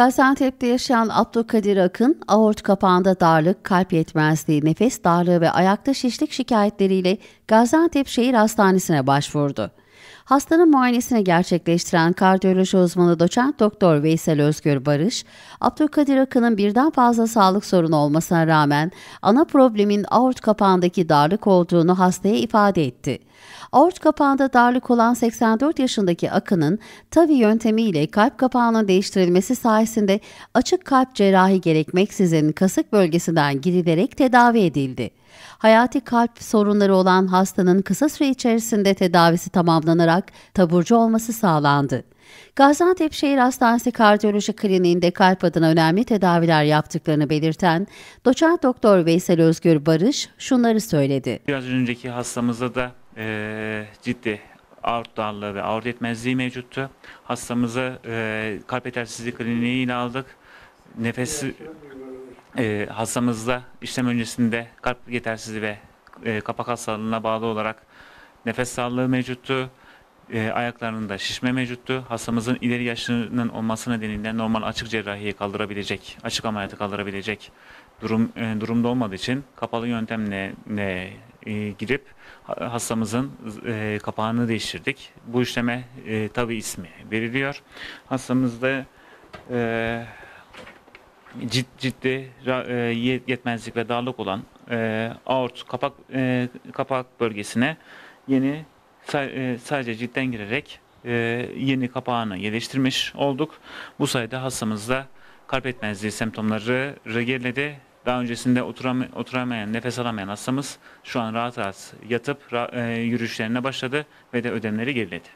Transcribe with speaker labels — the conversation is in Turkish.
Speaker 1: Gaziantep'te yaşayan Abdülkadir Akın, aort kapağında darlık, kalp yetmezliği, nefes darlığı ve ayakta şişlik şikayetleriyle Gaziantep Şehir Hastanesi'ne başvurdu. Hastanın muayenesini gerçekleştiren kardiyoloji uzmanı doçent doktor Veysel Özgür Barış, Abdülkadir Akın'ın birden fazla sağlık sorunu olmasına rağmen ana problemin aort kapağındaki darlık olduğunu hastaya ifade etti. Aort kapağında darlık olan 84 yaşındaki Akın'ın TAVI yöntemiyle kalp kapağının değiştirilmesi sayesinde açık kalp cerrahi gerekmeksizin kasık bölgesinden girilerek tedavi edildi. Hayati kalp sorunları olan hastanın kısa süre içerisinde tedavisi tamamlandı kullanarak taburcu olması sağlandı. Gaziantep Şehir Hastanesi Kardiyoloji Kliniğinde kalp adına önemli tedaviler yaptıklarını belirten doçent doktor Veysel Özgür Barış şunları söyledi.
Speaker 2: Biraz önceki hastamızda da e, ciddi aort darlığı ve aort yetmezliği mevcuttu. Hastamızı e, kalp yetersizliği kliniğine aldık. Nefesi e, hastamızda işlem öncesinde kalp yetersizliği ve e, kapak hastalığına bağlı olarak nefes sağlığı mevcuttu e, ayaklarında şişme mevcuttu. Hastamızın ileri yaşının olması nedeniyle normal açık cerrahiye kaldırabilecek, açık ameliyatı kaldırabilecek durum e, durumda olmadığı için kapalı yöntemle e, e girip hastamızın e, kapağını değiştirdik. Bu işleme e, tabi ismi veriliyor. Hastamızda e, cid, ciddi e, yetmezlik ve darlık olan e, aort kapak e, kapak bölgesine yeni e, sadece cidden girerek e, yeni kapağını yerleştirmiş olduk. Bu sayede hastamızda kalp yetmezliği semptomları geriledi. Daha öncesinde oturamayan, nefes alamayan hastamız şu an rahat rahat yatıp e, yürüyüşlerine başladı ve de ödemleri geriledi.